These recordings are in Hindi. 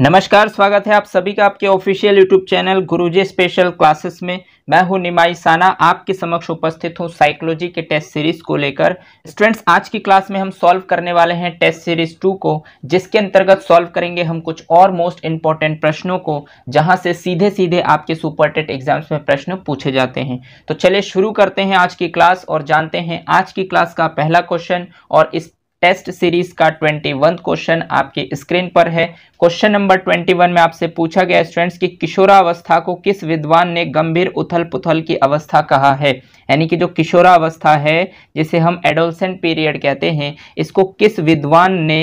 नमस्कार स्वागत है आप सभी का आपके official YouTube channel Guruji special classes में मैं हूं निमाई साना आपके समक्ष उपस्थित हूं साइकोलॉजी के टेस्ट सीरीज को लेकर स्टूडेंट्स आज की क्लास में हम सॉल्व करने वाले हैं टेस्ट सीरीज टू को जिसके अंतर्गत सॉल्व करेंगे हम कुछ और मोस्ट इंपॉर्टेंट प्रश्नों को जहां से सीधे सीधे आपके सुपर टेट एग्जाम्स में प्रश्न पूछे जाते हैं तो चलिए शुरू करते हैं आज की क्लास और जानते हैं आज की क्लास का पहला क्वेश्चन और इस टेस्ट सीरीज का ट्वेंटी क्वेश्चन आपके स्क्रीन पर है क्वेश्चन नंबर ट्वेंटी वन में आपसे पूछा गया स्टूडेंट्स कि किशोरावस्था को किस विद्वान ने गंभीर उथल पुथल की अवस्था कहा है यानी कि जो किशोरावस्था है जिसे हम एडोलसेंट पीरियड कहते हैं इसको किस विद्वान ने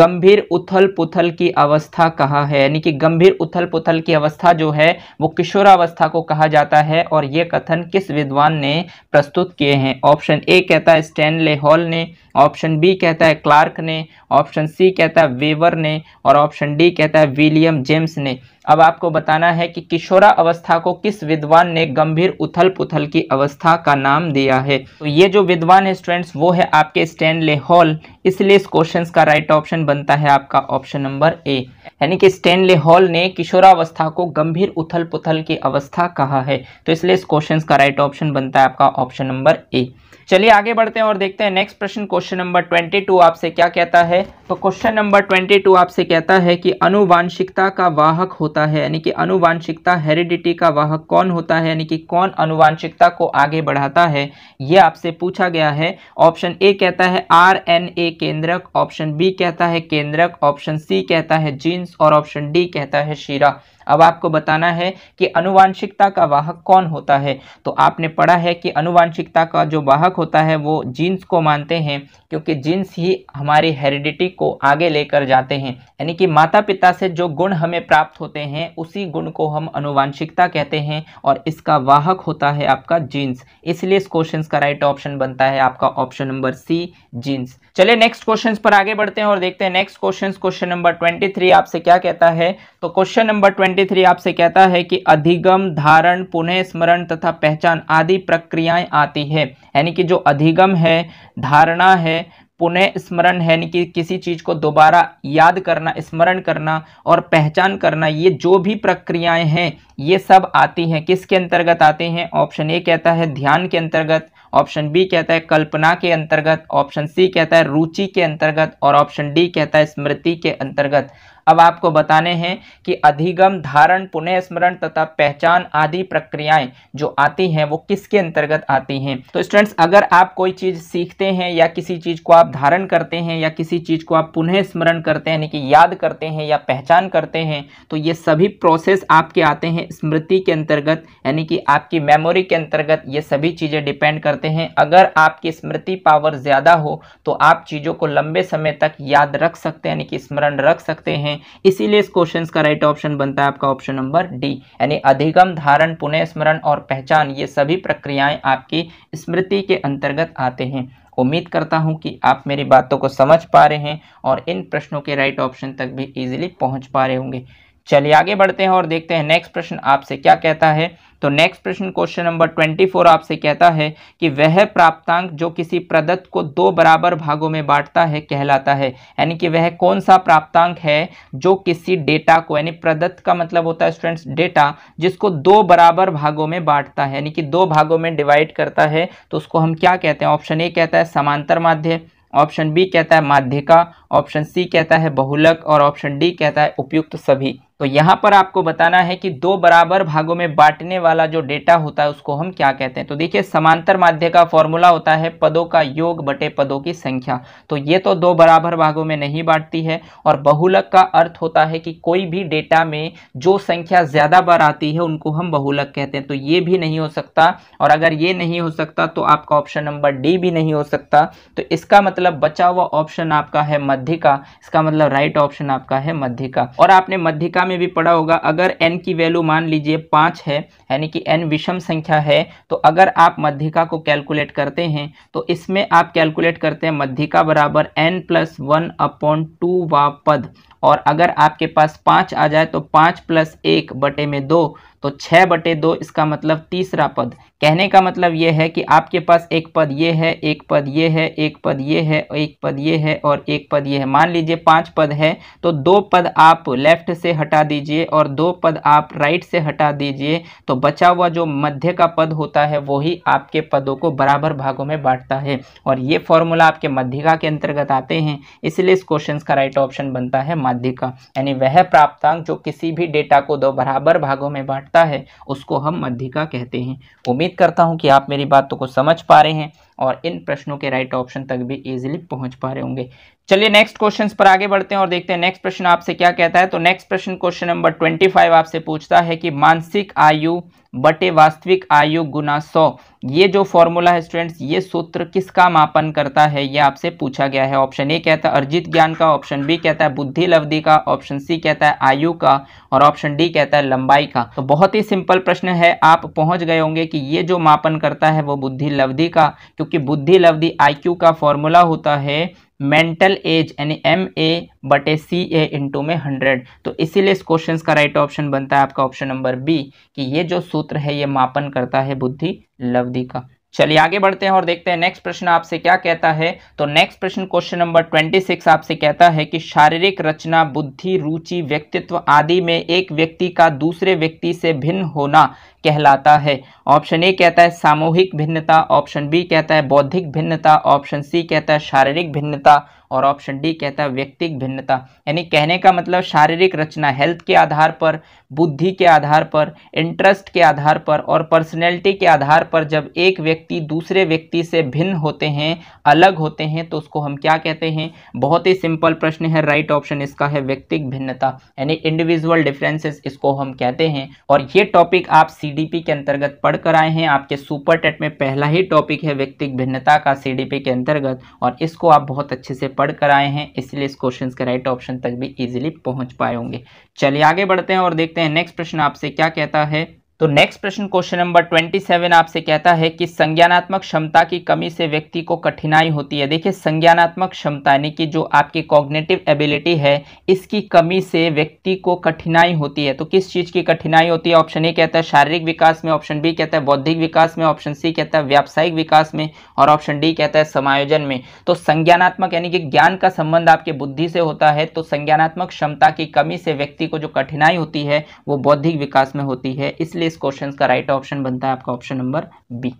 गंभीर उथल पुथल की अवस्था कहा है यानी कि गंभीर उथल पुथल की अवस्था जो है वो किशोरावस्था को कहा जाता है और ये कथन किस विद्वान ने प्रस्तुत किए हैं ऑप्शन ए कहता है स्टैनले हॉल ने ऑप्शन बी कहता है क्लार्क ने ऑप्शन सी कहता है वेवर ने और ऑप्शन डी कहता है विलियम जेम्स ने अब आपको बताना है कि किशोरा अवस्था को किस विद्वान ने गंभीर उथल पुथल की अवस्था का नाम दिया है तो ये जो विद्वान है स्टूडेंट्स वो है आपके स्टैनले हॉल इसलिए इस क्वेश्चन का राइट ऑप्शन बनता है आपका ऑप्शन नंबर ए यानी कि स्टैनले हॉल ने किशोरावस्था को गंभीर उथल पुथल की अवस्था कहा है तो इसलिए इस क्वेश्चन का राइट ऑप्शन बनता है आपका ऑप्शन नंबर ए चलिए आगे बढ़ते हैं और देखते हैं नेक्स्ट प्रश्न क्वेश्चन नंबर ट्वेंटी टू आपसे क्या कहता है तो क्वेश्चन नंबर ट्वेंटी टू आपसे कहता है कि अनुवांशिकता का वाहक होता है यानी कि अनुवांशिकता हेरिडिटी का वाहक कौन होता है यानी कि कौन अनुवांशिकता को आगे बढ़ाता है यह आपसे पूछा गया है ऑप्शन ए कहता है आर एन ए केंद्रक ऑप्शन बी कहता है केंद्रक ऑप्शन सी कहता है जीन्स और ऑप्शन डी कहता है शीरा अब आपको बताना है कि अनुवांशिकता का वाहक कौन होता है तो आपने पढ़ा है कि अनुवांशिकता का जो वाहक होता है वो जीन्स को मानते हैं क्योंकि जीन्स ही हमारी हेरिडिटी को आगे लेकर जाते हैं यानी कि माता पिता से जो गुण हमें प्राप्त होते हैं उसी गुण को हम अनुवांशिकता कहते हैं और इसका वाहक होता है आपका जीन्स इसलिए इस क्वेश्चन का राइट ऑप्शन बनता है आपका ऑप्शन नंबर सी जीन्स चलिए नेक्स्ट क्वेश्चन पर आगे बढ़ते हैं और देखते हैं next question question number twenty आपसे क्या कहता है तो क्वेश्चन नंबर ट्वेंटी थ्री आपसे कहता है कि अधिगम धारण पुनः स्मरण तथा पहचान आदि प्रक्रियाएं आती है यानी कि जो अधिगम है धारणा है पुनः स्मरण है यानी कि किसी चीज़ को दोबारा याद करना स्मरण करना और पहचान करना ये जो भी प्रक्रियाएं हैं ये सब आती हैं किसके अंतर्गत आते हैं ऑप्शन ए कहता है ध्यान के अंतर्गत ऑप्शन बी कहता है कल्पना के अंतर्गत ऑप्शन सी कहता है रुचि के अंतर्गत और ऑप्शन डी कहता है स्मृति के अंतर्गत अब आपको बताने हैं कि अधिगम धारण पुनः स्मरण तथा पहचान आदि प्रक्रियाएं जो आती हैं वो किसके अंतर्गत आती हैं तो स्टूडेंट्स अगर आप कोई चीज़ सीखते हैं या किसी चीज़ को आप धारण करते हैं या किसी चीज़ को आप पुनः स्मरण करते हैं यानी कि याद करते हैं या पहचान करते हैं तो ये सभी प्रोसेस आपके आते हैं स्मृति के अंतर्गत यानी कि आपकी मेमोरी के अंतर्गत ये सभी चीज़ें डिपेंड करते हैं अगर आपकी स्मृति पावर ज़्यादा हो तो आप चीज़ों को लंबे समय तक याद रख सकते हैं यानी कि स्मरण रख सकते हैं हैं इसीलिए इस क्वेश्चन का राइट ऑप्शन बनता है आपका ऑप्शन नंबर डी यानी अधिगम धारण पुनः स्मरण और पहचान ये सभी प्रक्रियाएं आपकी स्मृति के अंतर्गत आते हैं उम्मीद करता हूं कि आप मेरी बातों को समझ पा रहे हैं और इन प्रश्नों के राइट ऑप्शन तक भी इजीली पहुंच पा रहे होंगे चलिए आगे बढ़ते हैं और देखते हैं नेक्स्ट प्रश्न आपसे क्या कहता है तो नेक्स्ट प्रश्न क्वेश्चन नंबर ट्वेंटी फोर आपसे कहता है कि वह प्राप्तांक जो किसी प्रदत्त को दो बराबर भागों में बांटता है कहलाता है यानी कि वह कौन सा प्राप्तांक है जो किसी डेटा को यानी प्रदत्त का मतलब होता है स्टूडेंट्स डेटा जिसको दो बराबर भागों में बांटता है यानी कि दो भागों में डिवाइड करता है तो उसको हम क्या कहते हैं ऑप्शन ए कहता है समांतर माध्य ऑप्शन बी कहता है माध्यिका ऑप्शन सी कहता है बहुलक और ऑप्शन डी कहता है उपयुक्त सभी तो यहाँ पर आपको बताना है कि दो बराबर भागों में बांटने वाला जो डेटा होता है उसको हम क्या कहते हैं तो देखिए समांतर माध्य का फॉर्मूला होता है पदों का योग बटे पदों की संख्या तो ये तो दो बराबर भागों में नहीं बांटती है और बहुलक का अर्थ होता है कि कोई भी डेटा में जो संख्या ज़्यादा बार आती है उनको हम बहुलक कहते हैं तो ये भी नहीं हो सकता और अगर ये नहीं हो सकता तो आपका ऑप्शन नंबर डी भी नहीं हो सकता तो इसका मतलब बचा हुआ ऑप्शन आपका है मध्य इसका मतलब राइट ऑप्शन आपका है मध्य और आपने मध्य संख्या में भी पढ़ा होगा अगर एन की वैल्यू मान लीजिए पाँच है यानी कि एन विषम संख्या है तो अगर आप मध्यिका को कैलकुलेट करते हैं तो इसमें आप कैलकुलेट करते हैं मध्यिका बराबर N plus one upon two व पद और अगर आपके पास पाँच आ जाए तो पाँच प्लस एक बटे में दो तो छः बटे दो इसका मतलब तीसरा पद कहने का मतलब ये है कि आपके पास एक पद ये है एक पद ये है एक पद ये है एक पद ये है और एक पद ये है मान लीजिए पांच पद है तो दो पद आप लेफ्ट से हटा दीजिए और दो पद आप राइट से हटा दीजिए तो बचा हुआ जो मध्य का पद होता है वही आपके पदों को बराबर भागों में बांटता है और ये फॉर्मूला आपके मध्यिका के अंतर्गत आते हैं इसलिए इस क्वेश्चन का राइट ऑप्शन बनता है माध्यिका यानी वह प्राप्तांक जो किसी भी डेटा को दो बराबर भागों में बांट सकता है उसको हम मध्यिका कहते हैं उम्मीद करता हूँ कि आप मेरी बातों को समझ पा रहे हैं और इन प्रश्नों के राइट ऑप्शन तक भी इजीली पहुंच पा रहे होंगे चलिए नेक्स्ट क्वेश्चन पर आगे बढ़ते हैं और देखते हैं नेक्स्ट प्रश्न आपसे क्या कहता है तो नेक्स्ट प्रश्न क्वेश्चन नंबर ट्वेंटी फाइव आपसे पूछता है कि मानसिक आयु बटे वास्तविक आयु गुना सौ ये जो फॉर्मूला है स्टूडेंट्स ये सूत्र किसका मापन करता है ये आपसे पूछा गया है ऑप्शन ए कहता है अर्जित ज्ञान का ऑप्शन बी कहता है बुद्धि लब्धि का ऑप्शन सी कहता है आयु का और ऑप्शन डी कहता है लंबाई का तो बहुत ही सिंपल प्रश्न है आप पहुंच गए होंगे कि ये जो मापन करता है वो बुद्धि लब्धि का क्योंकि बुद्धि लब्धि आईक्यू का फॉर्मूला होता है मेंटल एज यानी एम ए बटे सी ए इंटू में हंड्रेड तो इसीलिए इस क्वेश्चन का राइट ऑप्शन बनता है आपका ऑप्शन नंबर बी कि ये जो सूत्र है ये मापन करता है बुद्धि लब्धि का चलिए आगे बढ़ते हैं और देखते हैं नेक्स्ट प्रश्न आपसे क्या कहता है तो नेक्स्ट प्रश्न क्वेश्चन नंबर ट्वेंटी सिक्स आपसे कहता है कि शारीरिक रचना बुद्धि रुचि व्यक्तित्व आदि में एक व्यक्ति का दूसरे व्यक्ति से भिन्न होना कहलाता है ऑप्शन ए कहता है सामूहिक भिन्नता ऑप्शन बी कहता है बौद्धिक भिन्नता ऑप्शन सी कहता है शारीरिक भिन्नता और ऑप्शन डी कहता है व्यक्तिक भिन्नता यानी कहने का मतलब शारीरिक रचना हेल्थ के आधार पर बुद्धि के आधार पर इंटरेस्ट के आधार पर और पर्सनैलिटी के आधार पर जब एक व्यक्ति दूसरे व्यक्ति से भिन्न होते हैं अलग होते हैं तो उसको हम क्या कहते हैं बहुत ही सिंपल प्रश्न है राइट ऑप्शन इसका है व्यक्तिक भिन्नता यानी इंडिविजुअल डिफरेंसेस इसको हम कहते हैं और ये टॉपिक आप सी के अंतर्गत पढ़ कर आए हैं आपके सुपर टेट में पहला ही टॉपिक है व्यक्तिक भिन्नता का सीडीपी के अंतर्गत और इसको आप बहुत अच्छे से पढ़ पढ़ कर आए हैं इसलिए इस क्वेश्चन के राइट ऑप्शन तक भी इजीली पहुंच पाए होंगे चलिए आगे बढ़ते हैं और देखते हैं नेक्स्ट प्रश्न आपसे क्या कहता है तो नेक्स्ट प्रश्न क्वेश्चन नंबर ट्वेंटी सेवन आपसे कहता है कि संज्ञानात्मक क्षमता की कमी से व्यक्ति को कठिनाई होती है देखिए संज्ञानात्मक क्षमता यानी कि जो आपकी कॉग्नेटिव एबिलिटी है इसकी कमी से व्यक्ति को कठिनाई होती है तो किस चीज़ की कठिनाई होती है ऑप्शन ए कहता है शारीरिक विकास में ऑप्शन बी कहता है बौद्धिक विकास में ऑप्शन सी कहता है व्यावसायिक विकास में और ऑप्शन डी कहता है समायोजन में तो संज्ञानात्मक यानी कि ज्ञान का संबंध आपके बुद्धि से होता है तो संज्ञानात्मक क्षमता की कमी से व्यक्ति को जो कठिनाई होती है वो बौद्धिक विकास में होती है इसलिए इस क्वेश्चन का राइट ऑप्शन बनता है आपका ऑप्शन नंबर बी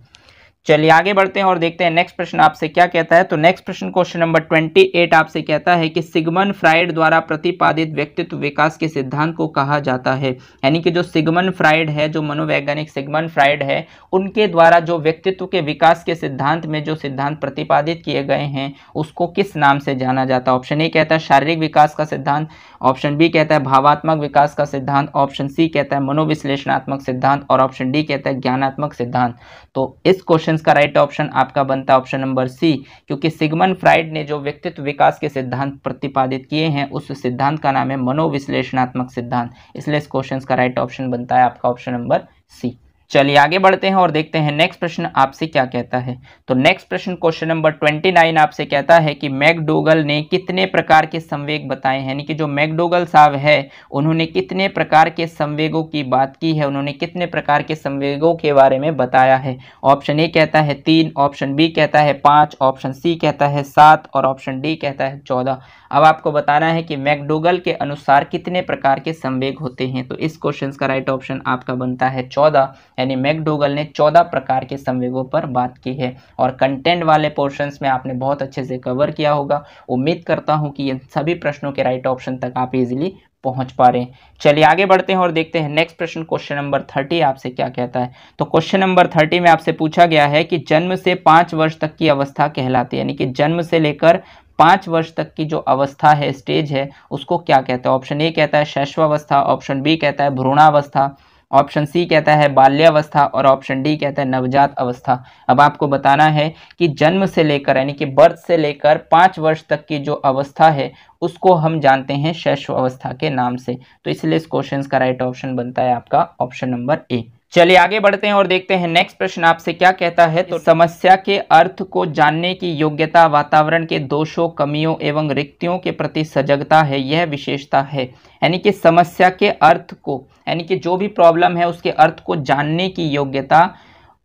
चलिए आगे बढ़ते हैं और देखते हैं नेक्स्ट प्रश्न आपसे क्या कहता है तो नेक्स्ट प्रश्न क्वेश्चन नंबर ट्वेंटी एट आपसे कहता है कि सिगमन फ्राइड द्वारा प्रतिपादित व्यक्तित्व विकास के सिद्धांत को कहा जाता है यानी कि जो सिगमन फ्राइड है जो मनोवैज्ञानिक सिगमन फ्राइड है उनके द्वारा जो व्यक्तित्व के विकास के सिद्धांत में जो सिद्धांत प्रतिपादित किए गए हैं उसको किस नाम से जाना जाता है ऑप्शन ए कहता है शारीरिक विकास का सिद्धांत ऑप्शन बी कहता है भावात्मक विकास का सिद्धांत ऑप्शन सी कहता है मनोविश्लेषणात्मक सिद्धांत और ऑप्शन डी कहता है ज्ञानात्मक सिद्धांत तो इस क्वेश्चन का राइट ऑप्शन आपका बनता ऑप्शन नंबर सी क्योंकि सिगमन फ्राइड ने जो व्यक्तित्व विकास के सिद्धांत प्रतिपादित किए हैं उस सिद्धांत का नाम है मनोविश्लेषणात्मक सिद्धांत इसलिए इस क्वेश्चन का राइट ऑप्शन बनता है आपका ऑप्शन नंबर सी चलिए आगे बढ़ते हैं और देखते हैं नेक्स्ट प्रश्न आपसे क्या कहता है तो नेक्स्ट प्रश्न क्वेश्चन नंबर ट्वेंटी नाइन आपसे कहता है कि मैकडोगल ने कितने प्रकार के संवेग बताए हैं यानी कि जो मैकडोगल साहब है उन्होंने कितने प्रकार के संवेगों की बात की है उन्होंने कितने प्रकार के संवेगों के बारे में बताया है ऑप्शन ए कहता है तीन ऑप्शन बी कहता है पाँच ऑप्शन सी कहता है सात और ऑप्शन डी कहता है चौदह अब आपको बताना है कि मैकडोगल के अनुसार कितने प्रकार के संवेग होते हैं तो इस क्वेश्चन का राइट ऑप्शन आपका बनता है चौदह यानी मैकडोगल ने चौदह प्रकार के संवेगों पर बात की है और कंटेंट वाले पोर्शंस में आपने बहुत अच्छे से कवर किया होगा उम्मीद करता हूँ कि इन सभी प्रश्नों के राइट ऑप्शन तक आप इजिली पहुंच पा रहे हैं चलिए आगे बढ़ते हैं और देखते हैं नेक्स्ट प्रश्न क्वेश्चन नंबर थर्टी आपसे क्या कहता है तो क्वेश्चन नंबर थर्टी में आपसे पूछा गया है कि जन्म से पांच वर्ष तक की अवस्था कहलाती है यानी कि जन्म से लेकर पाँच वर्ष तक की जो अवस्था है स्टेज है उसको क्या कहता है ऑप्शन ए कहता है शैशवावस्था ऑप्शन बी कहता है भ्रूणावस्था ऑप्शन सी कहता है बाल्यावस्था और ऑप्शन डी कहता है नवजात अवस्था अब आपको बताना है कि जन्म से लेकर यानी कि बर्थ से लेकर पाँच वर्ष तक की जो अवस्था है उसको हम जानते हैं शैशव अवस्था के नाम से तो इसलिए इस क्वेश्चन का राइट ऑप्शन बनता है आपका ऑप्शन नंबर ए चलिए आगे बढ़ते हैं और देखते हैं नेक्स्ट प्रश्न आपसे क्या कहता है तो समस्या के अर्थ को जानने की योग्यता वातावरण के दोषों कमियों एवं रिक्तियों के प्रति सजगता है यह विशेषता है यानी कि समस्या के अर्थ को यानी कि जो भी प्रॉब्लम है उसके अर्थ को जानने की योग्यता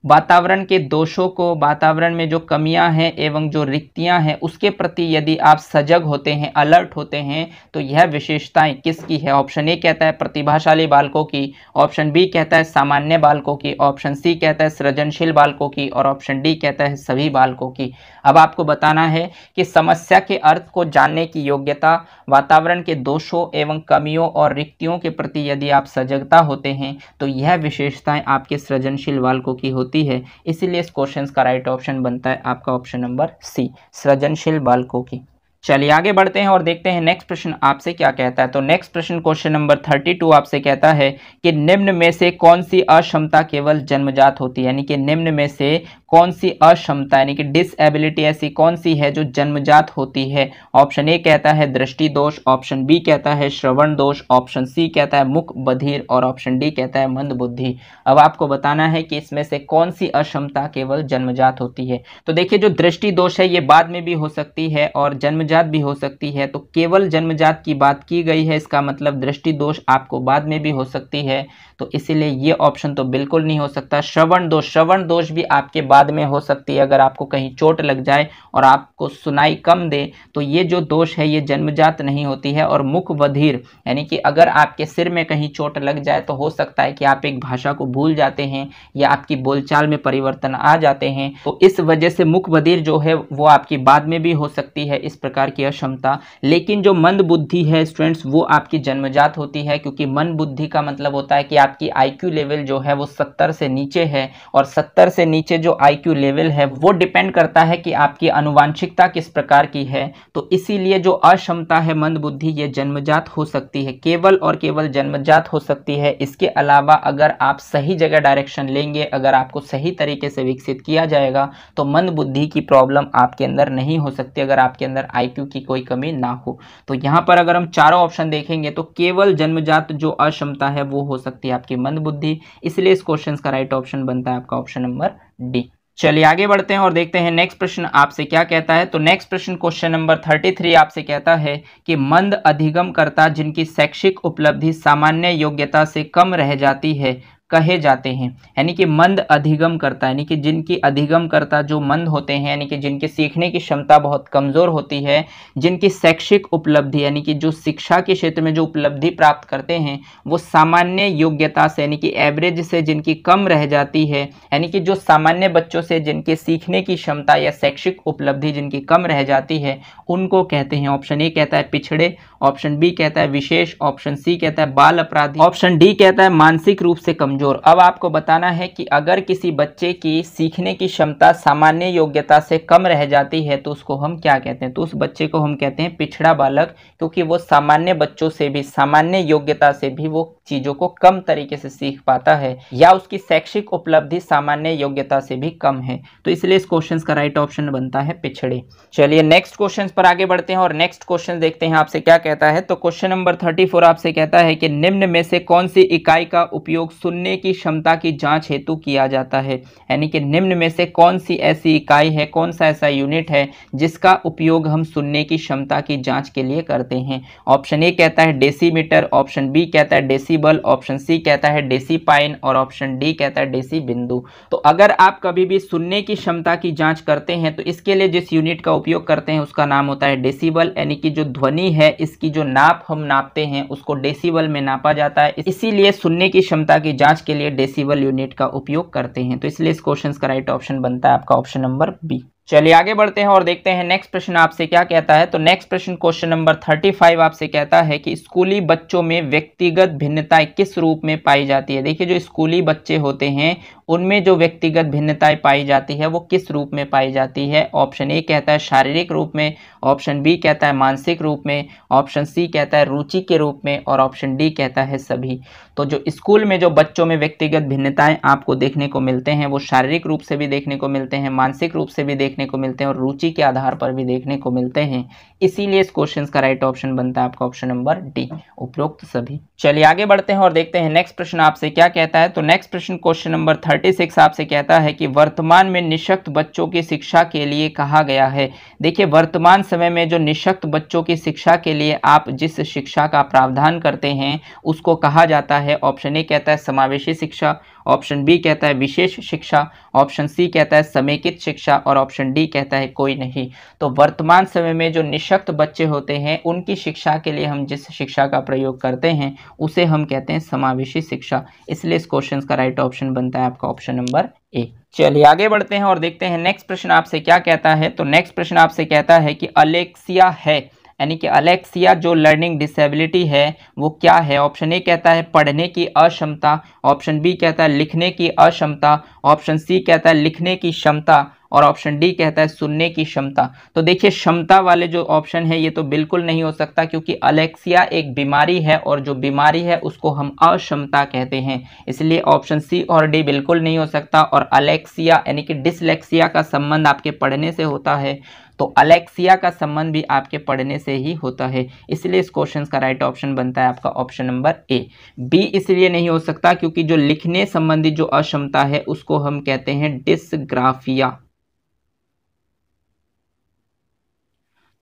वातावरण के दोषों को वातावरण में जो कमियां हैं एवं जो रिक्तियां हैं उसके प्रति यदि आप सजग होते हैं अलर्ट होते हैं तो यह विशेषताएं किसकी है ऑप्शन ए कहता है प्रतिभाशाली बालकों की ऑप्शन बी कहता है सामान्य बालकों की ऑप्शन सी कहता है सृजनशील बालकों की और ऑप्शन डी कहता है सभी बालकों की अब आपको बताना है कि समस्या के अर्थ को जानने की योग्यता वातावरण के दोषों एवं कमियों और रिक्तियों के प्रति यदि आप सजगता होते हैं तो यह विशेषताएँ आपके सृजनशील बालकों की होती होती है इसीलिए इस क्वेश्चन का राइट ऑप्शन बनता है आपका ऑप्शन नंबर सी सृजनशील बालकों की चलिए आगे बढ़ते हैं और देखते हैं नेक्स्ट प्रश्न आपसे क्या कहता है तो नेक्स्ट प्रश्न क्वेश्चन नंबर थर्टी टू आपसे कहता है कि निम्न में से कौन सी अक्षमता केवल जन्मजात होती है यानी कि निम्न में से कौन सी अक्षमता यानी कि डिसएबिलिटी ऐसी कौन सी है जो जन्मजात होती है ऑप्शन ए कहता है दृष्टि दोष ऑप्शन बी कहता है श्रवण दोष ऑप्शन सी कहता है मुख बधिर और ऑप्शन डी कहता है मंद बुद्धि अब आपको बताना है कि इसमें से कौन सी अक्षमता केवल जन्मजात होती है तो देखिए जो दृष्टि दोष है ये बाद में भी हो सकती है और जन्म जन्मजात भी हो सकती है तो केवल जन्मजात की बात की गई है इसका मतलब दृष्टि दोष आपको बाद में भी हो सकती है तो इसीलिए ये ऑप्शन तो बिल्कुल नहीं हो सकता श्रवण दोष श्रवण दोष भी आपके बाद में हो सकती है अगर आपको कहीं चोट लग जाए और आपको सुनाई कम दे तो ये जो दोष है ये जन्मजात नहीं होती है और मुख बधिर यानी कि अगर आपके सिर में कहीं चोट लग जाए तो हो सकता है कि आप एक भाषा को भूल जाते हैं या आपकी बोलचाल में परिवर्तन आ जाते हैं तो इस वजह से मुख बधिर जो है वो आपकी बाद में भी हो सकती है इस प्रकार प्रकार की अक्षमता लेकिन जो मंद बुद्धि है स्टूडेंट्स वो आपकी जन्मजात होती है क्योंकि मन बुद्धि का मतलब होता है कि आपकी आईक्यू लेवल जो है वो सत्तर से नीचे है और सत्तर से नीचे जो आईक्यू लेवल है वो डिपेंड करता है कि आपकी अनुवांशिकता किस प्रकार की है तो इसीलिए जो अक्षमता है मंद बुद्धि ये जन्मजात हो सकती है केवल और केवल जन्मजात हो सकती है इसके अलावा अगर आप सही जगह डायरेक्शन लेंगे अगर आपको सही तरीके से विकसित किया जाएगा तो मंद बुद्धि की प्रॉब्लम आपके अंदर नहीं हो सकती अगर आपके अंदर आई आईक्यू की कोई कमी ना हो तो यहाँ पर अगर हम चारों ऑप्शन देखेंगे तो केवल जन्मजात जो अक्षमता है वो हो सकती है आपकी मंद बुद्धि इसलिए इस क्वेश्चन का राइट ऑप्शन बनता है आपका ऑप्शन नंबर डी चलिए आगे बढ़ते हैं और देखते हैं नेक्स्ट प्रश्न आपसे क्या कहता है तो नेक्स्ट प्रश्न क्वेश्चन नंबर 33 आपसे कहता है कि मंद अधिगम करता जिनकी शैक्षिक उपलब्धि सामान्य योग्यता से कम रह जाती है कहे जाते हैं यानी कि मंद अधिगम करता यानी कि जिनकी अधिगम करता जो मंद होते हैं यानी कि जिनके सीखने की क्षमता बहुत कमज़ोर होती है जिनकी शैक्षिक उपलब्धि यानी कि जो शिक्षा के क्षेत्र में जो उपलब्धि प्राप्त करते हैं वो सामान्य योग्यता से यानी कि एवरेज से जिनकी कम रह जाती है यानी कि जो सामान्य बच्चों से जिनके सीखने की क्षमता या शैक्षिक उपलब्धि जिनकी कम रह जाती है उनको कहते हैं ऑप्शन ए कहता है पिछड़े ऑप्शन बी कहता है विशेष ऑप्शन सी कहता है बाल अपराधी ऑप्शन डी कहता है मानसिक रूप से कमजोर कमज़ोर अब आपको बताना है कि अगर किसी बच्चे की सीखने की क्षमता सामान्य योग्यता से कम रह जाती है तो उसको हम क्या कहते हैं तो उस बच्चे को हम कहते हैं पिछड़ा बालक क्योंकि वो सामान्य बच्चों से भी सामान्य योग्यता से भी वो चीज़ों को कम तरीके से सीख पाता है या उसकी शैक्षिक उपलब्धि सामान्य योग्यता से भी कम है तो इसलिए इस क्वेश्चन का राइट ऑप्शन बनता है पिछड़े चलिए नेक्स्ट क्वेश्चन पर आगे बढ़ते हैं और नेक्स्ट क्वेश्चन देखते हैं आपसे क्या कहता है तो क्वेश्चन नंबर थर्टी आपसे कहता है कि निम्न में से कौन सी इकाई का उपयोग सुनने की क्षमता की जाँच हेतु किया जाता है यानी कि निम्न में से कौन सी ऐसी इकाई है कौन सा ऐसा यूनिट है जिसका उपयोग हम सुनने की क्षमता की जांच के लिए करते हैं ऑप्शन ए कहता है डेसीमीटर ऑप्शन बी कहता है डेसी डेसीबल ऑप्शन सी कहता है डेसी पाइन और ऑप्शन डी कहता है डेसी बिंदु तो अगर आप कभी भी सुनने की क्षमता की जांच करते हैं तो इसके लिए जिस यूनिट का उपयोग करते हैं उसका नाम होता है डेसीबल यानी कि जो ध्वनि है इसकी जो नाप हम नापते हैं उसको डेसीबल में नापा जाता है इसीलिए सुनने की क्षमता की जाँच के लिए डेसीबल यूनिट का उपयोग करते हैं तो इसलिए इस क्वेश्चन का राइट ऑप्शन बनता है आपका ऑप्शन नंबर बी चलिए आगे बढ़ते हैं और देखते हैं नेक्स्ट प्रश्न आपसे क्या कहता है तो नेक्स्ट प्रश्न क्वेश्चन नंबर थर्टी फाइव आपसे कहता है कि स्कूली बच्चों में व्यक्तिगत भिन्नताएं किस रूप में पाई जाती है देखिए जो स्कूली बच्चे होते हैं उनमें जो व्यक्तिगत भिन्नताएं पाई जाती है वो किस रूप में पाई जाती है ऑप्शन ए कहता है शारीरिक रूप में ऑप्शन बी कहता है मानसिक रूप में ऑप्शन सी कहता है रुचि के रूप में और ऑप्शन डी कहता है सभी तो जो स्कूल में जो बच्चों में व्यक्तिगत भिन्नताएं आपको देखने को मिलते हैं वो शारीरिक रूप से भी देखने को मिलते हैं मानसिक रूप से भी देखने को मिलते हैं और रुचि के आधार पर भी देखने को मिलते हैं इसीलिए इस क्वेश्चन का राइट ऑप्शन बनता है आपका ऑप्शन नंबर डी उपरोक्त सभी चलिए आगे बढ़ते हैं और देखते हैं नेक्स्ट प्रश्न आपसे क्या कहता है तो नेक्स्ट प्रश्न क्वेश्चन नंबर थर्टी सिक्स आपसे कहता है कि वर्तमान में निशक्त बच्चों की शिक्षा के लिए कहा गया है देखिए वर्तमान समय में जो निशक्त बच्चों की शिक्षा के लिए आप जिस शिक्षा का प्रावधान करते हैं उसको कहा जाता है ऑप्शन ए कहता है समावेशी शिक्षा ऑप्शन बी कहता है विशेष शिक्षा ऑप्शन सी कहता है समेकित शिक्षा और ऑप्शन डी कहता है कोई नहीं तो वर्तमान समय में जो निशक्त बच्चे होते हैं उनकी शिक्षा के लिए हम जिस शिक्षा का प्रयोग करते हैं उसे हम कहते हैं समावेशी शिक्षा इसलिए इस क्वेश्चन का राइट ऑप्शन बनता है आपका ऑप्शन नंबर ए चलिए आगे बढ़ते हैं और देखते हैं नेक्स्ट प्रश्न आपसे क्या कहता है तो नेक्स्ट प्रश्न आपसे कहता है कि अलेक्सिया है यानी कि अलेक्सिया जो लर्निंग डिसेबिलिटी है वो क्या है ऑप्शन ए कहता है पढ़ने की अक्षमता ऑप्शन बी कहता है लिखने की अक्षमता ऑप्शन सी कहता है लिखने की क्षमता और ऑप्शन डी कहता है सुनने की क्षमता तो देखिए क्षमता वाले जो ऑप्शन है ये तो बिल्कुल नहीं हो सकता क्योंकि अलेक्सिया एक बीमारी है और जो बीमारी है उसको हम अक्षमता कहते हैं इसलिए ऑप्शन सी और डी बिल्कुल नहीं हो सकता और अलेक्सिया यानी कि डिसलेक्सिया का संबंध आपके पढ़ने से होता है तो अलेक्सिया का संबंध भी आपके पढ़ने से ही होता है इसलिए इस क्वेश्चन का राइट ऑप्शन बनता है आपका ऑप्शन नंबर ए बी इसलिए नहीं हो सकता क्योंकि जो लिखने संबंधी जो अक्षमता है उसको हम कहते हैं डिसग्राफिया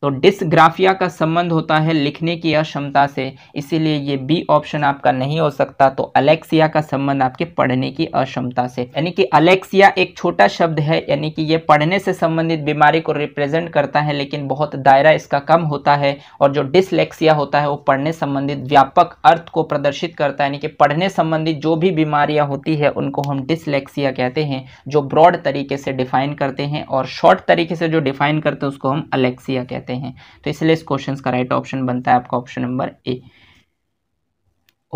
तो डिसग्राफिया का संबंध होता है लिखने की अक्षमता से इसीलिए ये बी ऑप्शन आपका नहीं हो सकता तो अलेक्सिया का संबंध आपके पढ़ने की अक्षमता से यानी कि अलेक्सिया एक छोटा शब्द है यानी कि ये पढ़ने से संबंधित बीमारी को रिप्रेजेंट करता है लेकिन बहुत दायरा इसका कम होता है और जो डिसलेक्सिया होता है वो पढ़ने संबंधित व्यापक अर्थ को प्रदर्शित करता है यानी कि पढ़ने संबंधित जो भी बीमारियाँ होती है उनको हम डिसलेक्सिया कहते हैं जो ब्रॉड तरीके से डिफाइन करते हैं और शॉर्ट तरीके से जो डिफाइन करते हैं उसको हम अलेक्सिया कहते हैं रहते हैं तो इसलिए इस क्वेश्चन का राइट ऑप्शन बनता है आपका ऑप्शन नंबर ए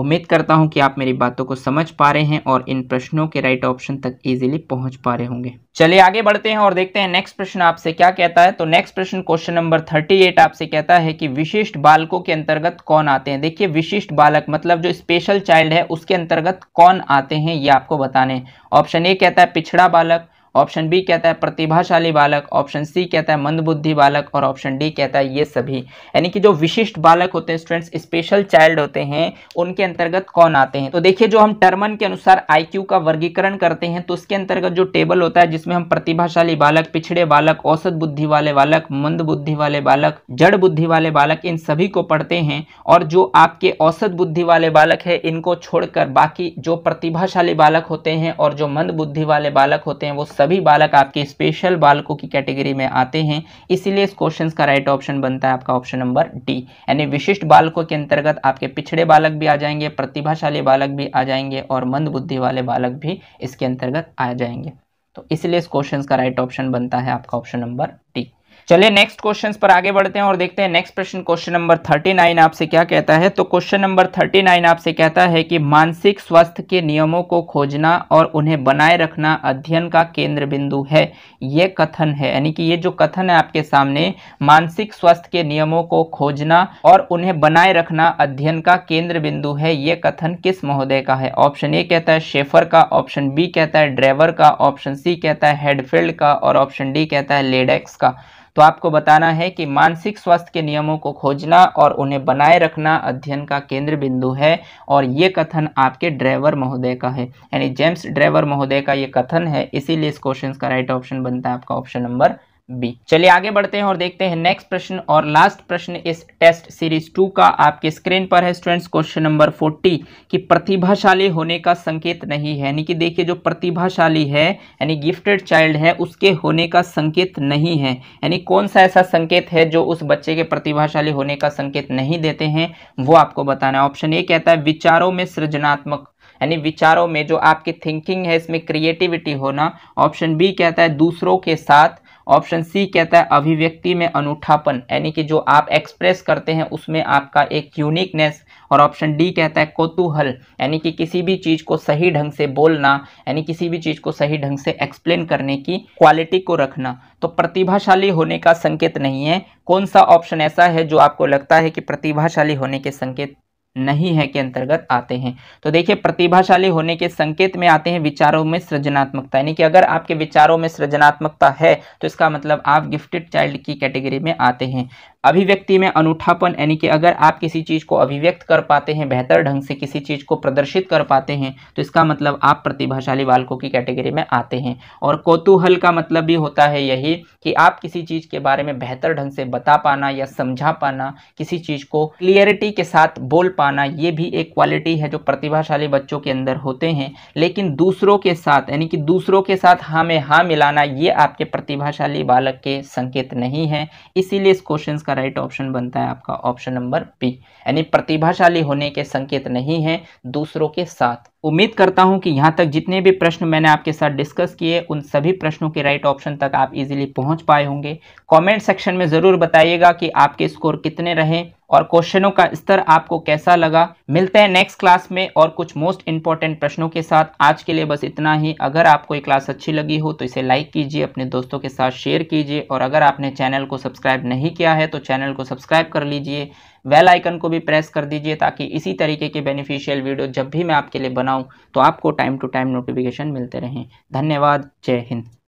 उम्मीद करता हूं कि आप मेरी बातों को समझ पा रहे हैं और इन प्रश्नों के राइट ऑप्शन तक इजीली पहुंच पा रहे होंगे चलिए आगे बढ़ते हैं और देखते हैं नेक्स्ट प्रश्न आपसे क्या कहता है तो नेक्स्ट प्रश्न क्वेश्चन नंबर 38 आपसे कहता है कि विशिष्ट बालकों के अंतर्गत कौन आते हैं देखिए विशिष्ट बालक मतलब जो स्पेशल चाइल्ड है उसके अंतर्गत कौन आते हैं ये आपको बताने ऑप्शन ए कहता है पिछड़ा बालक ऑप्शन बी कहता है प्रतिभाशाली बालक ऑप्शन सी कहता है मंदबुद्धि बालक और ऑप्शन डी कहता है ये सभी यानी कि जो विशिष्ट बालक होते हैं स्टूडेंट्स स्पेशल चाइल्ड होते हैं उनके अंतर्गत कौन आते हैं तो देखिए जो हम टर्मन के अनुसार आईक्यू का वर्गीकरण करते हैं तो उसके अंतर्गत जो टेबल होता है जिसमें हम प्रतिभाशाली बालक पिछड़े बालक औसत बुद्धि वाले बालक मंद बुद्धि वाले बालक जड़ बुद्धि वाले बालक इन सभी को पढ़ते हैं और जो आपके औसत बुद्धि वाले बालक है इनको छोड़कर बाकी जो प्रतिभाशाली बालक होते हैं और जो मंद बुद्धि वाले बालक होते हैं वो सभी बालक आपके स्पेशल बालकों की कैटेगरी में आते हैं इसीलिए इस क्वेश्चन का राइट ऑप्शन बनता है आपका ऑप्शन नंबर डी यानी विशिष्ट बालकों के अंतर्गत आपके पिछड़े बालक भी आ जाएंगे प्रतिभाशाली बालक भी आ जाएंगे और मंद बुद्धि वाले बालक भी इसके अंतर्गत आ जाएंगे तो इसलिए इस क्वेश्चन का राइट ऑप्शन बनता है आपका ऑप्शन नंबर डी चलिए नेक्स्ट क्वेश्चंस पर आगे बढ़ते हैं और देखते हैं नेक्स्ट प्रश्न क्वेश्चन नंबर थर्टी नाइन आपसे क्या कहता है तो क्वेश्चन नंबर थर्टी नाइन आपसे कहता है कि मानसिक स्वास्थ्य के नियमों को खोजना और उन्हें बनाए रखना अध्ययन का केंद्र बिंदु है ये कथन है यानी कि ये जो कथन है आपके सामने मानसिक स्वास्थ्य के नियमों को खोजना और उन्हें बनाए रखना अध्ययन का केंद्र बिंदु है ये कथन किस महोदय का है ऑप्शन ए कहता है शेफर का ऑप्शन बी कहता है ड्राइवर का ऑप्शन सी कहता है हेडफील्ड का और ऑप्शन डी कहता है लेडेक्स का तो आपको बताना है कि मानसिक स्वास्थ्य के नियमों को खोजना और उन्हें बनाए रखना अध्ययन का केंद्र बिंदु है और ये कथन आपके ड्राइवर महोदय का है यानी जेम्स ड्राइवर महोदय का ये कथन है इसीलिए इस क्वेश्चन का राइट ऑप्शन बनता है आपका ऑप्शन नंबर बी चलिए आगे बढ़ते हैं और देखते हैं नेक्स्ट प्रश्न और लास्ट प्रश्न इस टेस्ट सीरीज टू का आपके स्क्रीन पर है स्टूडेंट्स क्वेश्चन नंबर फोर्टी कि प्रतिभाशाली होने का संकेत नहीं है यानी कि देखिए जो प्रतिभाशाली है यानी गिफ्टेड चाइल्ड है उसके होने का संकेत नहीं है यानी कौन सा ऐसा संकेत है जो उस बच्चे के प्रतिभाशाली होने का संकेत नहीं देते हैं वो आपको बताना है ऑप्शन ए कहता है विचारों में सृजनात्मक यानी विचारों में जो आपकी थिंकिंग है इसमें क्रिएटिविटी होना ऑप्शन बी कहता है दूसरों के साथ ऑप्शन सी कहता है अभिव्यक्ति में अनूठापन यानी कि जो आप एक्सप्रेस करते हैं उसमें आपका एक यूनिकनेस और ऑप्शन डी कहता है कौतूहल यानी कि किसी भी चीज़ को सही ढंग से बोलना यानी किसी भी चीज़ को सही ढंग से एक्सप्लेन करने की क्वालिटी को रखना तो प्रतिभाशाली होने का संकेत नहीं है कौन सा ऑप्शन ऐसा है जो आपको लगता है कि प्रतिभाशाली होने के संकेत नहीं है के अंतर्गत आते हैं तो देखिए प्रतिभाशाली होने के संकेत में आते हैं विचारों में सृजनात्मकता यानी कि अगर आपके विचारों में सृजनात्मकता है तो इसका मतलब आप गिफ्टेड चाइल्ड की कैटेगरी में आते हैं अभिव्यक्ति में अनूठापन यानी कि अगर आप किसी चीज़ को अभिव्यक्त कर पाते हैं बेहतर ढंग से किसी चीज़ को प्रदर्शित कर पाते हैं तो इसका मतलब आप प्रतिभाशाली बालकों की कैटेगरी में आते हैं और कौतूहल का मतलब भी होता है यही कि आप किसी चीज़ के बारे में बेहतर ढंग से बता पाना या समझा पाना किसी चीज़ को क्लियरिटी के साथ बोल पाना ये भी एक क्वालिटी है जो प्रतिभाशाली बच्चों के अंदर होते हैं लेकिन दूसरों के साथ यानी कि दूसरों के साथ हाँ में हाँ मिलाना ये आपके प्रतिभाशाली बालक के संकेत नहीं है इसीलिए इस क्वेश्चन का इसका राइट ऑप्शन बनता है आपका ऑप्शन नंबर बी यानी प्रतिभाशाली होने के संकेत नहीं है दूसरों के साथ उम्मीद करता हूं कि यहां तक जितने भी प्रश्न मैंने आपके साथ डिस्कस किए उन सभी प्रश्नों के राइट ऑप्शन तक आप इजीली पहुंच पाए होंगे कमेंट सेक्शन में ज़रूर बताइएगा कि आपके स्कोर कितने रहे और क्वेश्चनों का स्तर आपको कैसा लगा मिलते हैं नेक्स्ट क्लास में और कुछ मोस्ट इंपॉर्टेंट प्रश्नों के साथ आज के लिए बस इतना ही अगर आपको ये क्लास अच्छी लगी हो तो इसे लाइक कीजिए अपने दोस्तों के साथ शेयर कीजिए और अगर आपने चैनल को सब्सक्राइब नहीं किया है तो चैनल को सब्सक्राइब कर लीजिए वेल आइकन को भी प्रेस कर दीजिए ताकि इसी तरीके के बेनिफिशियल वीडियो जब भी मैं आपके लिए बनाऊँ तो आपको टाइम टू टाइम नोटिफिकेशन मिलते रहें धन्यवाद जय हिंद